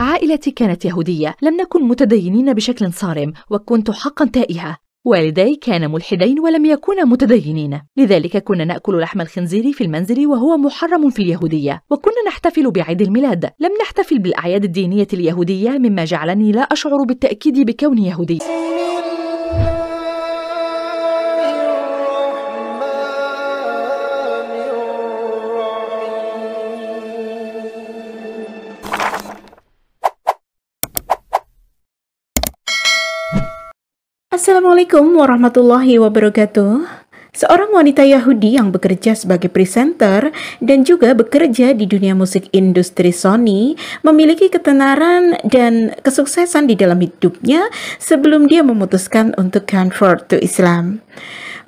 عائلتي كانت يهودية لم نكن متدينين بشكل صارم وكنت حقا تائهة والدي كانا ملحدين ولم يكونا متدينين لذلك كنا نأكل لحم الخنزير في المنزل وهو محرم في اليهودية وكنا نحتفل بعيد الميلاد لم نحتفل بالأعياد الدينية اليهودية مما جعلني لا أشعر بالتأكيد بكوني يهودي Assalamualaikum warahmatullahi wabarakatuh. Seorang wanita Yahudi yang bekerja sebagai presenter dan juga bekerja di dunia musik industri Sony memiliki ketenaran dan kesuksesan di dalam hidupnya sebelum dia memutuskan untuk convert to Islam.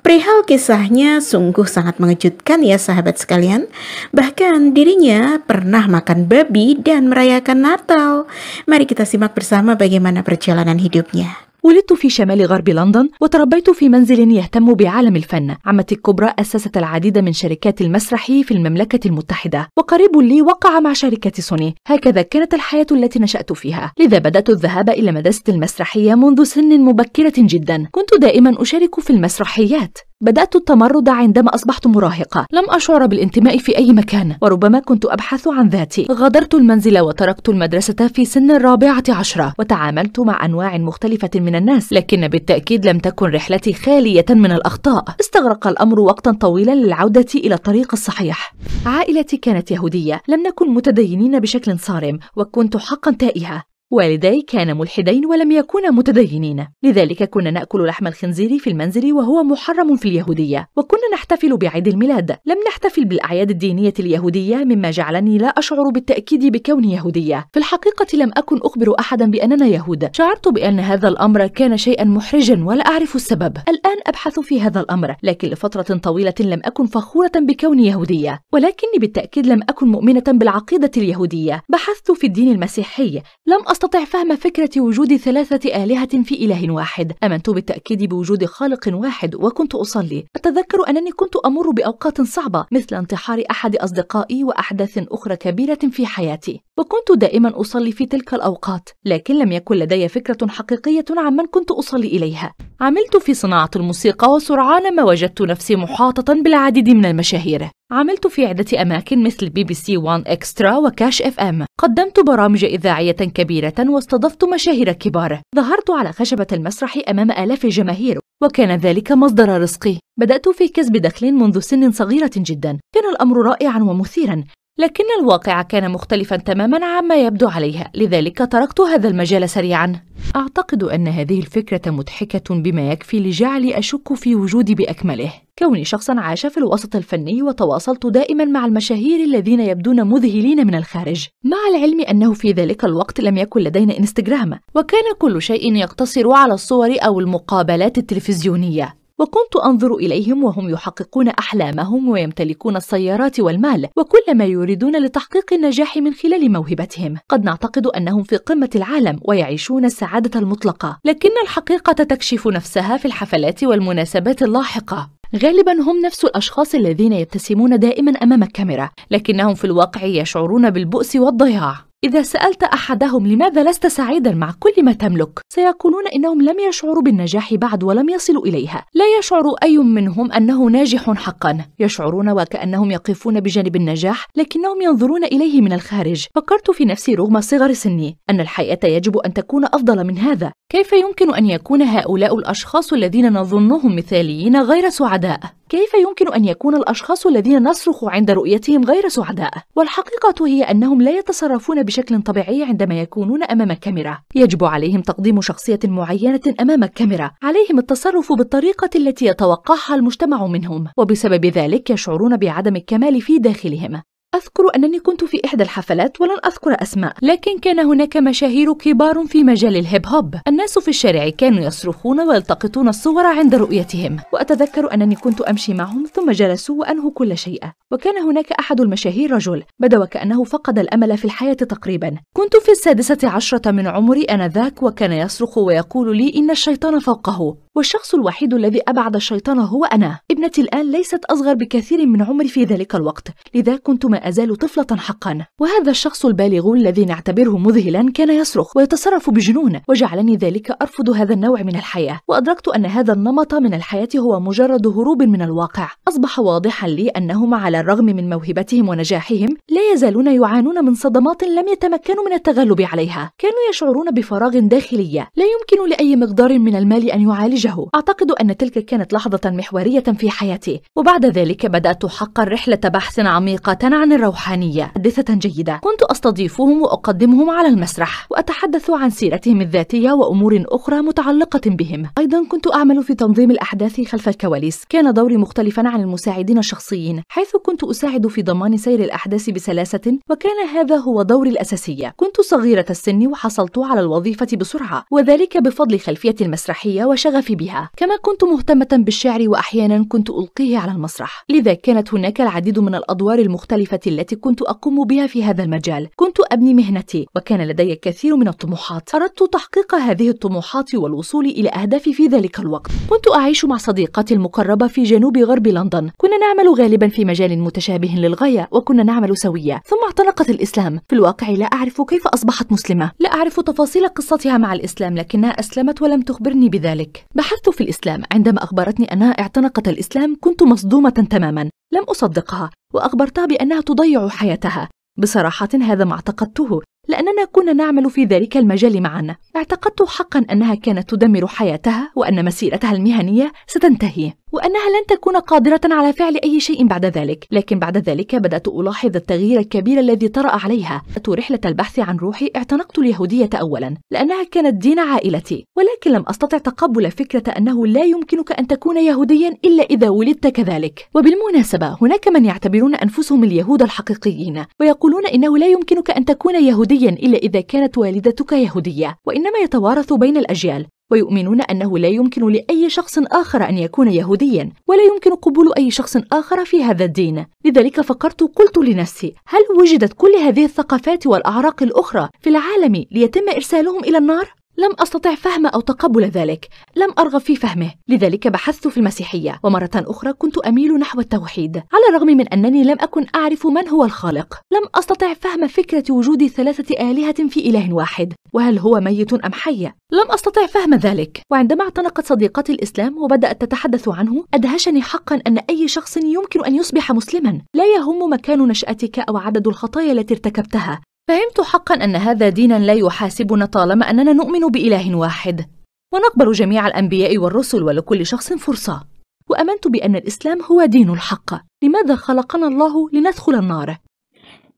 Perihal kisahnya sungguh sangat mengejutkan ya sahabat sekalian. Bahkan dirinya pernah makan babi dan merayakan Natal. Mari kita simak bersama bagaimana perjalanan hidupnya. ولدت في شمال غرب لندن وتربيت في منزل يهتم بعالم الفن عمتي الكبرى أسست العديد من شركات المسرح في المملكة المتحدة وقريب لي وقع مع شركة سوني هكذا كانت الحياة التي نشأت فيها لذا بدأت الذهاب إلى مدرسة المسرحية منذ سن مبكرة جدا كنت دائما أشارك في المسرحيات بدأت التمرد عندما أصبحت مراهقة لم أشعر بالانتماء في أي مكان وربما كنت أبحث عن ذاتي غادرت المنزل وتركت المدرسة في سن الرابعة عشرة وتعاملت مع أنواع مختلفة من الناس لكن بالتأكيد لم تكن رحلتي خالية من الأخطاء استغرق الأمر وقتا طويلا للعودة إلى الطريق الصحيح عائلتي كانت يهودية لم نكن متدينين بشكل صارم وكنت حقا تائهة والدي كانا ملحدين ولم يكونا متدينين لذلك كنا نأكل لحم الخنزير في المنزل وهو محرم في اليهودية وكنا نحتفل بعيد الميلاد لم نحتفل بالأعياد الدينية اليهودية مما جعلني لا أشعر بالتأكيد بكوني يهودية في الحقيقة لم أكن أخبر أحدا بأننا يهود شعرت بأن هذا الأمر كان شيئا محرجا ولا أعرف السبب الآن أبحث في هذا الأمر لكن لفترة طويلة لم أكن فخورة بكوني يهودية ولكني بالتأكيد لم أكن مؤمنة بالعقيدة اليهودية بحثت في الدين المسيحي لم أست أستطع فهم فكرة وجود ثلاثة آلهة في إله واحد آمنت بالتأكيد بوجود خالق واحد وكنت أصلي أتذكر أنني كنت أمر بأوقات صعبة مثل انتحار أحد أصدقائي وأحداث أخرى كبيرة في حياتي وكنت دائما أصلي في تلك الأوقات لكن لم يكن لدي فكرة حقيقية عن من كنت أصلي إليها عملت في صناعة الموسيقى وسرعان ما وجدت نفسي محاطة بالعديد من المشاهير عملت في عدة أماكن مثل بي بي سي وان إكسترا وكاش اف ام قدمت برامج إذاعية كبيرة واستضفت مشاهير كبار ظهرت على خشبة المسرح أمام آلاف الجماهير وكان ذلك مصدر رزقي بدأت في كسب دخل منذ سن صغيرة جدا كان الأمر رائعا ومثيرا لكن الواقع كان مختلفا تماما عما يبدو عليها لذلك تركت هذا المجال سريعا اعتقد ان هذه الفكره مضحكه بما يكفي لجعلي اشك في وجودي باكمله كوني شخصا عاش في الوسط الفني وتواصلت دائما مع المشاهير الذين يبدون مذهلين من الخارج مع العلم أنه في ذلك الوقت لم يكن لدينا إنستغرام وكان كل شيء يقتصر على الصور أو المقابلات التلفزيونية وكنت انظر اليهم وهم يحققون احلامهم ويمتلكون السيارات والمال وكل ما يريدون لتحقيق النجاح من خلال موهبتهم قد نعتقد انهم في قمه العالم ويعيشون السعاده المطلقه لكن الحقيقه تكشف نفسها في الحفلات والمناسبات اللاحقه غالبا هم نفس الأشخاص الذين يبتسمون دائما أمام الكاميرا لكنهم في الواقع يشعرون بالبؤس والضياع إذا سألت أحدهم لماذا لست سعيدا مع كل ما تملك سيقولون إنهم لم يشعروا بالنجاح بعد ولم يصلوا إليها لا يشعر أي منهم أنه ناجح حقا يشعرون وكأنهم يقفون بجانب النجاح لكنهم ينظرون إليه من الخارج فكرت في نفسي رغم صغر سني أن الحياة يجب أن تكون أفضل من هذا كيف يمكن أن يكون هؤلاء الأشخاص الذين نظنهم مثاليين غير سعداء كيف يمكن أن يكون الأشخاص الذين نصرخ عند رؤيتهم غير سعداء؟ والحقيقة هي أنهم لا يتصرفون بشكل طبيعي عندما يكونون أمام كاميرا يجب عليهم تقديم شخصية معينة أمام الكاميرا عليهم التصرف بالطريقة التي يتوقعها المجتمع منهم وبسبب ذلك يشعرون بعدم الكمال في داخلهم أذكر أنني كنت في إحدى الحفلات ولن أذكر أسماء لكن كان هناك مشاهير كبار في مجال الهيب هوب الناس في الشارع كانوا يصرخون ويلتقطون الصور عند رؤيتهم وأتذكر أنني كنت أمشي معهم ثم جلسوا وأنهوا كل شيء وكان هناك أحد المشاهير رجل بدا وكأنه فقد الأمل في الحياة تقريبا كنت في السادسة عشرة من عمري أنذاك وكان يصرخ ويقول لي إن الشيطان فوقه والشخص الوحيد الذي أبعد الشيطان هو أنا ابنتي الآن ليست أصغر بكثير من عمري في ذلك الوقت لذا كنت ما أزال طفلة حقا وهذا الشخص البالغ الذي نعتبره مذهلا كان يصرخ ويتصرف بجنون وجعلني ذلك أرفض هذا النوع من الحياة وأدركت أن هذا النمط من الحياة هو مجرد هروب من الواقع أصبح واضحا لي أنهم على الرغم من موهبتهم ونجاحهم لا يزالون يعانون من صدمات لم يتمكنوا من التغلب عليها كانوا يشعرون بفراغ داخلي لا يمكن لأي مقدار من المال أن يعالج وجهه أعتقد أن تلك كانت لحظة محورية في حياتي وبعد ذلك بدأت حقا رحلة بحث عميقة عن الروحانية حادثة جيدة كنت أستضيفهم وأقدمهم على المسرح وأتحدث عن سيرتهم الذاتية وأمور أخرى متعلقة بهم أيضا كنت أعمل في تنظيم الأحداث خلف الكواليس كان دوري مختلفا عن المساعدين الشخصيين حيث كنت أساعد في ضمان سير الأحداث بسلاسة وكان هذا هو دوري الأساسية كنت صغيرة السن وحصلت على الوظيفة بسرعة وذلك بفضل خلفيتي المسرحية وشغفي بها كما كنت مهتمة بالشعر وأحيانا كنت ألقيه على المسرح لذا كانت هناك العديد من الأدوار المختلفة التي كنت أقوم بها في هذا المجال كنت أبني مهنتي وكان لدي كثير من الطموحات أردت تحقيق هذه الطموحات والوصول إلى أهدافي في ذلك الوقت كنت أعيش مع صديقاتي المقربة في جنوب غرب لندن كنا نعمل غالبا في مجال متشابه للغاية وكنا نعمل سوية ثم اعتنقت الإسلام في الواقع لا أعرف كيف أصبحت مسلمة لا أعرف تفاصيل قصتها مع الإسلام لكنها أسلمت ولم تخبرني بذلك بحثت في الإسلام عندما أخبرتني أنها اعتنقت الإسلام كنت مصدومة تماما لم أصدقها وأخبرتها بأنها تضيع حياتها بصراحة هذا ما اعتقدته لأننا كنا نعمل في ذلك المجال معا اعتقدت حقا أنها كانت تدمر حياتها وأن مسيرتها المهنية ستنتهي وأنها لن تكون قادرة على فعل أي شيء بعد ذلك لكن بعد ذلك بدأت ألاحظ التغيير الكبير الذي طرأ عليها رحلة البحث عن روحي اعتنقت اليهودية أولا لأنها كانت دين عائلتي ولكن لم أستطع تقبل فكرة أنه لا يمكنك أن تكون يهوديا إلا إذا ولدت كذلك وبالمناسبة هناك من يعتبرون أنفسهم اليهود الحقيقيين ويقولون إنه لا يمكنك أن تكون يهوديا إلا إذا كانت والدتك يهودية وإنما يتوارث بين الأجيال ويؤمنون أنه لا يمكن لأي شخص آخر أن يكون يهوديا ولا يمكن قبول أي شخص آخر في هذا الدين لذلك فكرت قلت لنفسي هل وجدت كل هذه الثقافات والأعراق الأخرى في العالم ليتم إرسالهم إلى النار؟ لم أستطع فهم أو تقبل ذلك، لم أرغب في فهمه، لذلك بحثت في المسيحية، ومرة أخرى كنت أميل نحو التوحيد، على الرغم من أنني لم أكن أعرف من هو الخالق، لم أستطع فهم فكرة وجود ثلاثة آلهة في إله واحد، وهل هو ميت أم حي؟ لم أستطع فهم ذلك، وعندما اعتنقت صديقتي الإسلام وبدأت تتحدث عنه، أدهشني حقا أن أي شخص يمكن أن يصبح مسلما، لا يهم مكان نشأتك أو عدد الخطايا التي ارتكبتها، فهمت حقا أن هذا دينا لا يحاسبنا طالما أننا نؤمن بإله واحد ونقبل جميع الأنبياء والرسل ولكل شخص فرصة وأمنت بأن الإسلام هو دين الحق لماذا خلقنا الله لندخل النار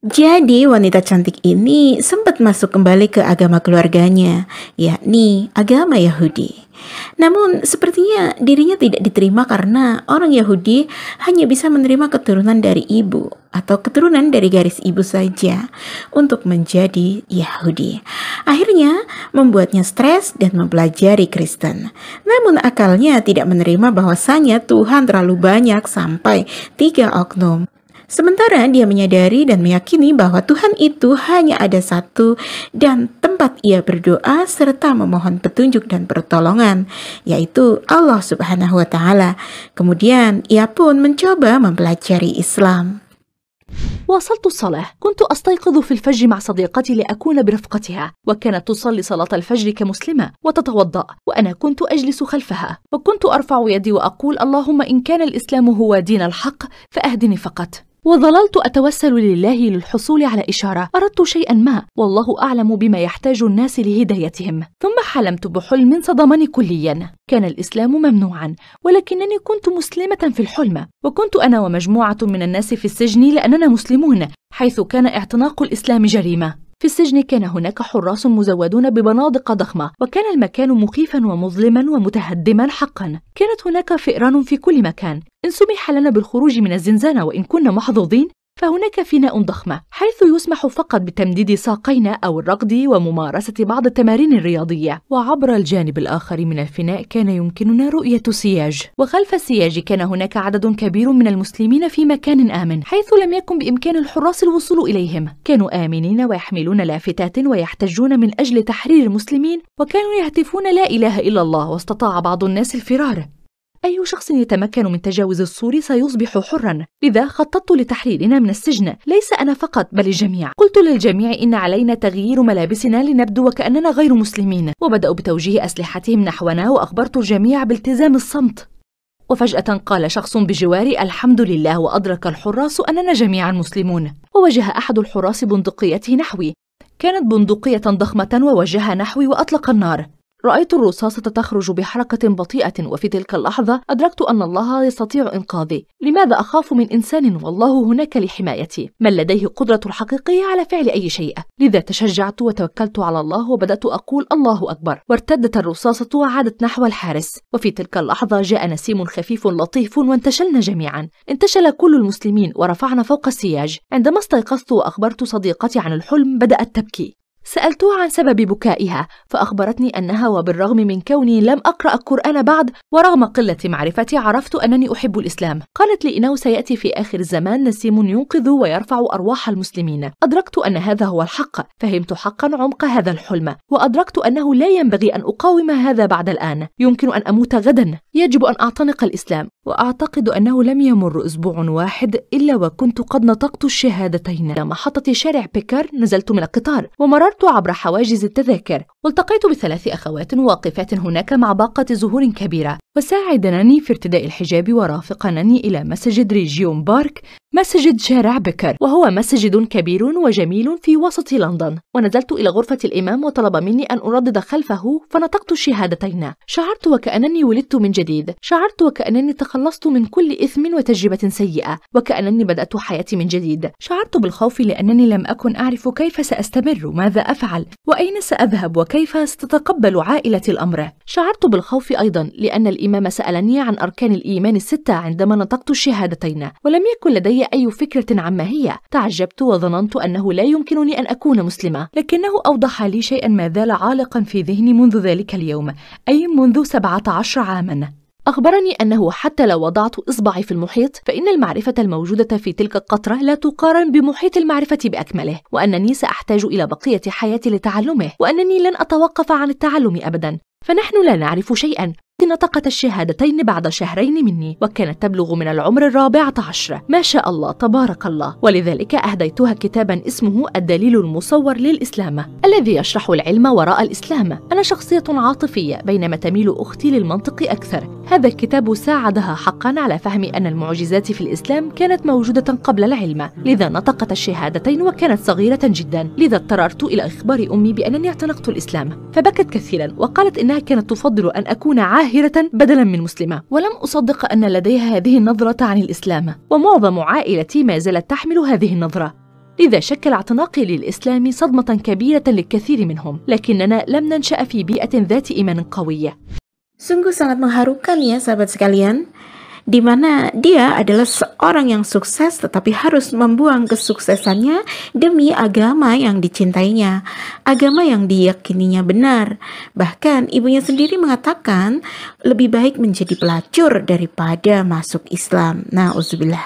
Jadi wanita cantik ini sempat masuk kembali ke agama keluarganya, yakni agama Yahudi. Namun sepertinya dirinya tidak diterima karena orang Yahudi hanya bisa menerima keturunan dari ibu atau keturunan dari garis ibu saja untuk menjadi Yahudi. Akhirnya membuatnya stres dan mempelajari Kristen. Namun akalnya tidak menerima bahwasannya Tuhan terlalu banyak sampai tiga oknum Sementara dia menyadari dan meyakini bahwa Tuhan itu hanya ada satu dan tempat ia berdoa serta memohon petunjuk dan pertolongan, yaitu Allah Subhanahu wa taala. Kemudian ia pun mencoba mempelajari Islam. واصلت الصلاة كنت أستيقظ في الفجر مع صديقتي لأكون برفقتها وكانت تصلي صلاة الفجر كمسلمة وتتوضأ وأنا كنت أجلس خلفها وكنت أرفع يدي وأقول اللهم إن كان الإسلام هو دين الحق فأهدني فقط وظللت أتوسل لله للحصول على إشارة أردت شيئا ما والله أعلم بما يحتاج الناس لهدايتهم ثم حلمت بحلم صدمني كليا كان الإسلام ممنوعا ولكنني كنت مسلمة في الحلم وكنت أنا ومجموعة من الناس في السجن لأننا مسلمون حيث كان اعتناق الإسلام جريمة في السجن كان هناك حراس مزودون ببنادق ضخمة وكان المكان مخيفا ومظلما ومتهدما حقا كانت هناك فئران في كل مكان إن سمح لنا بالخروج من الزنزانة وإن كنا محظوظين فهناك فناء ضخمة حيث يسمح فقط بتمديد ساقينا أو الركض وممارسة بعض التمارين الرياضية وعبر الجانب الآخر من الفناء كان يمكننا رؤية سياج وخلف السياج كان هناك عدد كبير من المسلمين في مكان آمن حيث لم يكن بإمكان الحراس الوصول إليهم كانوا آمنين ويحملون لافتات ويحتجون من أجل تحرير المسلمين وكانوا يهتفون لا إله إلا الله واستطاع بعض الناس الفرار أي شخص يتمكن من تجاوز السور سيصبح حرا لذا خططت لتحريرنا من السجن ليس أنا فقط بل الجميع قلت للجميع إن علينا تغيير ملابسنا لنبدو وكأننا غير مسلمين وبدأوا بتوجيه أسلحتهم نحونا وأخبرت الجميع بالتزام الصمت وفجأة قال شخص بجواري الحمد لله وأدرك الحراس أننا جميعا مسلمون ووجه أحد الحراس بندقيته نحوي كانت بندقية ضخمة ووجهها نحوي وأطلق النار رأيت الرصاصة تخرج بحركة بطيئة وفي تلك اللحظة أدركت أن الله يستطيع إنقاذي لماذا أخاف من إنسان والله هناك لحمايتي من لديه قدرة الحقيقية على فعل أي شيء لذا تشجعت وتوكلت على الله وبدأت أقول الله أكبر وارتدت الرصاصة وعادت نحو الحارس وفي تلك اللحظة جاء نسيم خفيف لطيف وانتشلنا جميعا انتشل كل المسلمين ورفعنا فوق السياج عندما استيقظت وأخبرت صديقتي عن الحلم بدأت تبكي سألتها عن سبب بكائها فأخبرتني أنها وبالرغم من كوني لم أقرأ القرآن بعد ورغم قلة معرفتي عرفت أنني أحب الإسلام قالت لي إنه سيأتي في آخر الزمان نسيم ينقذ ويرفع أرواح المسلمين أدركت أن هذا هو الحق فهمت حقا عمق هذا الحلم وأدركت أنه لا ينبغي أن أقاوم هذا بعد الآن يمكن أن أموت غدا يجب أن أعتنق الإسلام وأعتقد أنه لم يمر أسبوع واحد إلا وكنت قد نطقت الشهادتين إلى محطة شارع بيكر نزلت من القطار ومررت مررت عبر حواجز التذاكر والتقيت بثلاث أخوات واقفات هناك مع باقة زهور كبيرة وساعدنني في ارتداء الحجاب ورافقنني إلى مسجد ريجيون بارك مسجد شارع بكر وهو مسجد كبير وجميل في وسط لندن ونزلت إلى غرفة الإمام وطلب مني أن أردد خلفه فنطقت الشهادتين شعرت وكأنني ولدت من جديد شعرت وكأنني تخلصت من كل إثم وتجربة سيئة وكأنني بدأت حياتي من جديد شعرت بالخوف لأنني لم أكن أعرف كيف سأستمر ماذا أفعل وأين سأذهب وكيف ستتقبل عائلتي الأمر شعرت بالخوف أيضا لأن الإمام سألني عن أركان الإيمان الستة عندما نطقت الشهادتين ولم يكن لدي أي فكرة عما هي تعجبت وظننت أنه لا يمكنني أن أكون مسلمة لكنه أوضح لي شيئا ما زال عالقا في ذهني منذ ذلك اليوم أي منذ 17 عاما أخبرني أنه حتى لو وضعت إصبعي في المحيط فإن المعرفة الموجودة في تلك القطرة لا تقارن بمحيط المعرفة بأكمله وأنني سأحتاج إلى بقية حياتي لتعلمه وأنني لن أتوقف عن التعلم أبدا فنحن لا نعرف شيئا التي نطقت الشهادتين بعد شهرين مني وكانت تبلغ من العمر الرابعة عشر ما شاء الله تبارك الله ولذلك أهديتها كتابا اسمه الدليل المصور للإسلام الذي يشرح العلم وراء الإسلام أنا شخصية عاطفية بينما تميل أختي للمنطق أكثر هذا الكتاب ساعدها حقا على فهم أن المعجزات في الإسلام كانت موجودة قبل العلم لذا نطقت الشهادتين وكانت صغيرة جدا لذا اضطررت إلى إخبار أمي بأنني اعتنقت الإسلام فبكت كثيرا وقالت إنها كانت تفضل أن أكون عاهرة طاهرة بدلا من مسلمة ولم أصدق أن لديها هذه النظرة عن الإسلام ومعظم عائلتي ما زالت تحمل هذه النظرة لذا شكل اعتناقي للإسلام صدمة كبيرة للكثير منهم لكننا لم ننشأ في بيئة ذات إيمان قوية Sungguh sangat mengharukan ya sahabat sekalian di mana dia adalah seorang yang sukses tetapi harus membuang kesuksesannya demi agama yang dicintainya, agama yang diyakininya benar. Bahkan ibunya sendiri mengatakan lebih baik menjadi pelacur daripada masuk Islam. Nah, uzubillah.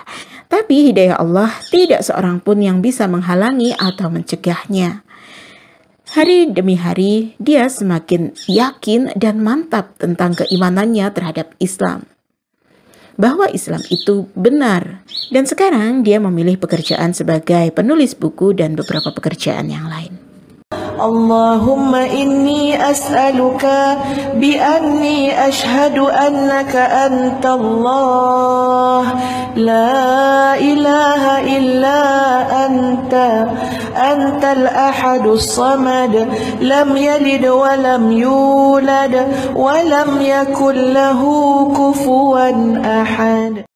Tapi hidayah Allah tidak seorang pun yang bisa menghalangi atau mencegahnya. Hari demi hari, dia semakin yakin dan mantap tentang keimanannya terhadap Islam bahwa Islam itu benar. Dan sekarang dia memilih pekerjaan sebagai penulis buku dan beberapa pekerjaan yang lain. inni as'aluka bi anni ashadu annaka anta Allah la ilaha illa anta أنت الأحد الصمد لم يلد ولم يولد ولم يكن له كفوا أحد